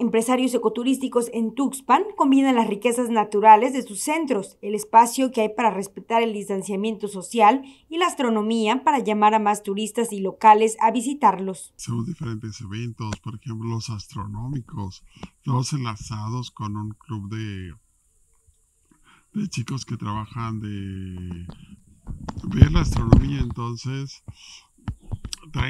Empresarios ecoturísticos en Tuxpan combinan las riquezas naturales de sus centros, el espacio que hay para respetar el distanciamiento social y la astronomía para llamar a más turistas y locales a visitarlos. Hacemos diferentes eventos, por ejemplo los astronómicos, todos enlazados con un club de, de chicos que trabajan de ver la astronomía, entonces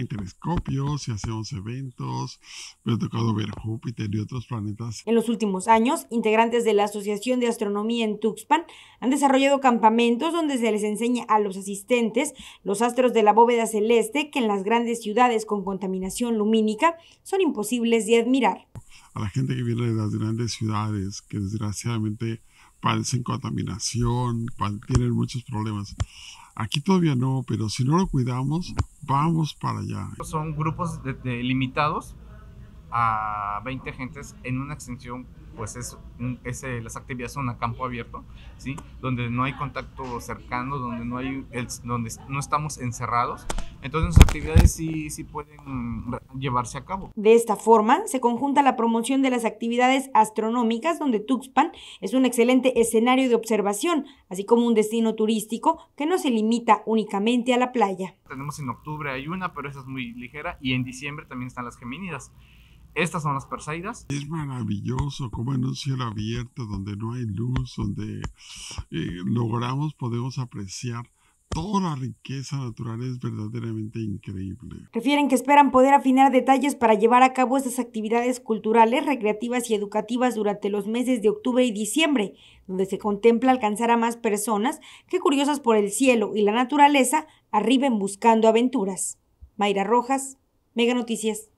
telescopios y hacemos eventos. Me ha tocado ver Júpiter y otros planetas. En los últimos años, integrantes de la Asociación de Astronomía en Tuxpan han desarrollado campamentos donde se les enseña a los asistentes los astros de la bóveda celeste que en las grandes ciudades con contaminación lumínica son imposibles de admirar a la gente que viene de las grandes ciudades, que desgraciadamente padecen contaminación, tienen muchos problemas. Aquí todavía no, pero si no lo cuidamos, vamos para allá. Son grupos limitados a 20 gentes en una extensión, pues es, es, eh, las actividades son a campo abierto, ¿sí? Donde no hay contacto cercano, donde no, hay donde no estamos encerrados entonces, las actividades sí, sí pueden llevarse a cabo. De esta forma, se conjunta la promoción de las actividades astronómicas, donde Tuxpan es un excelente escenario de observación, así como un destino turístico que no se limita únicamente a la playa. Tenemos en octubre hay una, pero esa es muy ligera, y en diciembre también están las geminidas. Estas son las Perseidas. Es maravilloso como en un cielo abierto, donde no hay luz, donde eh, logramos, podemos apreciar toda la riqueza natural es verdaderamente increíble. Refieren que esperan poder afinar detalles para llevar a cabo estas actividades culturales, recreativas y educativas durante los meses de octubre y diciembre, donde se contempla alcanzar a más personas que curiosas por el cielo y la naturaleza arriben buscando aventuras. Mayra Rojas, Mega Noticias.